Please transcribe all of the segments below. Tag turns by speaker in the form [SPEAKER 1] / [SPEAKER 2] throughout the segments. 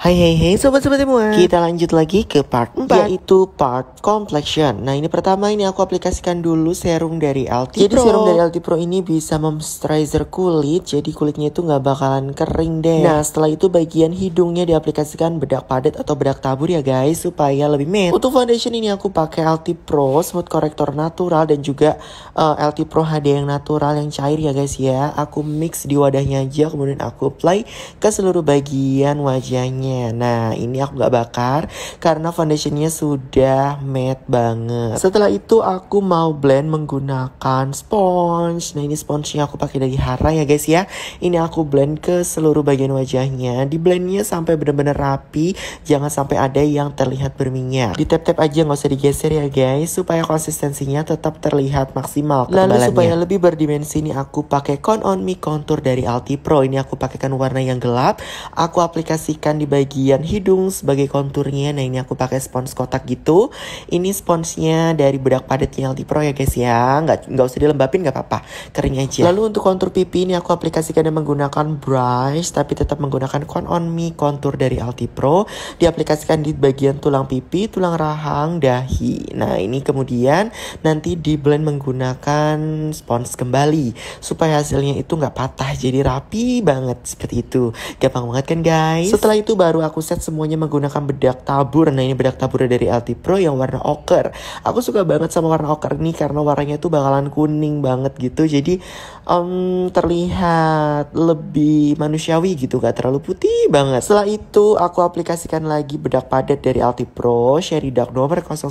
[SPEAKER 1] Hai hai hai sobat-sobat semua Kita lanjut lagi ke part 4 Yaitu part complexion Nah ini pertama ini aku aplikasikan dulu serum dari LT Pro Jadi serum dari LT Pro ini bisa moisturizer kulit Jadi kulitnya itu gak bakalan kering deh Nah setelah itu bagian hidungnya diaplikasikan bedak padat atau bedak tabur ya guys Supaya lebih matte Untuk foundation ini aku pakai LT Pro Smooth Corrector Natural Dan juga uh, eh, LT Pro HD yang natural yang cair ya guys ya Aku mix di wadahnya aja Kemudian aku apply ke seluruh bagian wajahnya foundationnya. Nah ini aku gak bakar karena foundationnya sudah matte banget. Setelah itu aku mau blend menggunakan sponge. Nah ini sponge yang aku pakai dari Hara ya guys ya. Ini aku blend ke seluruh bagian wajahnya. Di blendnya sampai bener-bener rapi. Jangan sampai ada yang terlihat berminyak. Di tap-tap aja nggak usah digeser ya guys. Supaya konsistensinya tetap terlihat maksimal. Lalu supaya lebih berdimensi ini aku pakai Con On Me Contour dari Alti Pro. Ini aku pakaikan warna yang gelap. Aku aplikasikan di bagian bagian hidung sebagai konturnya. Nah, ini aku pakai spons kotak gitu. Ini sponsnya dari bedak padat YLT Pro ya guys ya. Nggak, nggak usah dilembapin, nggak apa-apa. Kering aja. Lalu untuk kontur pipi ini aku aplikasikan dengan menggunakan brush. Tapi tetap menggunakan Con On Me kontur dari Alti Pro. Diaplikasikan di bagian tulang pipi, tulang rahang, dahi. Nah, ini kemudian nanti di blend menggunakan spons kembali. Supaya hasilnya itu nggak patah. Jadi rapi banget seperti itu. Gampang banget kan guys. Setelah itu baru baru aku set semuanya menggunakan bedak tabur. Nah ini bedak taburnya dari LT Pro yang warna ocker Aku suka banget sama warna ocker ini karena warnanya tuh bakalan kuning banget gitu. Jadi um, terlihat lebih manusiawi gitu gak terlalu putih banget setelah itu aku aplikasikan lagi bedak padat dari Alti Pro Sherry Dark nomor 01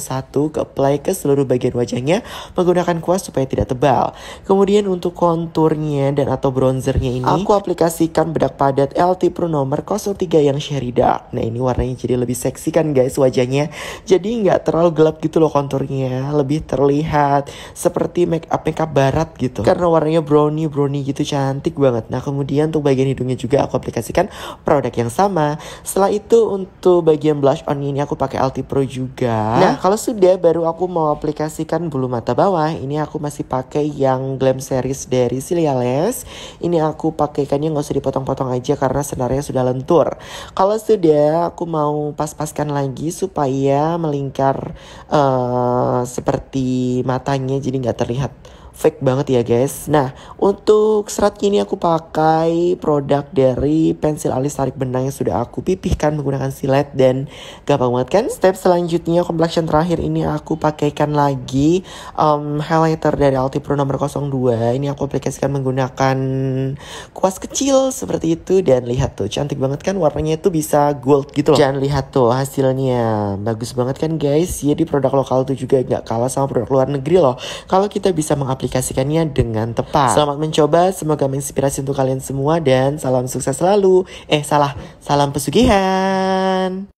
[SPEAKER 1] ke apply ke seluruh bagian wajahnya menggunakan kuas supaya tidak tebal kemudian untuk konturnya dan atau bronzernya ini aku aplikasikan bedak padat LT Pro nomor 03 yang Sherry Dark nah ini warnanya jadi lebih seksi kan guys wajahnya jadi nggak terlalu gelap gitu loh konturnya lebih terlihat seperti make up makeup barat gitu karena warnanya brown brownie brownie gitu cantik banget. Nah kemudian untuk bagian hidungnya juga aku aplikasikan produk yang sama. Setelah itu untuk bagian blush on ini aku pakai Alti Pro juga. Nah kalau sudah baru aku mau aplikasikan bulu mata bawah. Ini aku masih pakai yang Glam Series dari Cialias. Ini aku pakaikannya nggak usah dipotong-potong aja karena senarnya sudah lentur. Kalau sudah aku mau pas-paskan lagi supaya melingkar uh, seperti matanya jadi nggak terlihat fake banget ya guys. Nah, untuk serat ini aku pakai produk dari pensil alis tarik benang yang sudah aku pipihkan menggunakan silet dan gampang banget kan. Step selanjutnya complexion terakhir ini aku pakaikan lagi um, highlighter dari Altipro nomor 02. Ini aku aplikasikan menggunakan kuas kecil seperti itu dan lihat tuh cantik banget kan warnanya itu bisa gold gitu loh. Dan lihat tuh hasilnya bagus banget kan guys. Jadi iya, produk lokal tuh juga nggak kalah sama produk luar negeri loh. Kalau kita bisa mengaplikasikan mengaplikasikannya dengan tepat. Selamat mencoba, semoga menginspirasi untuk kalian semua dan salam sukses selalu. Eh salah, salam pesugihan.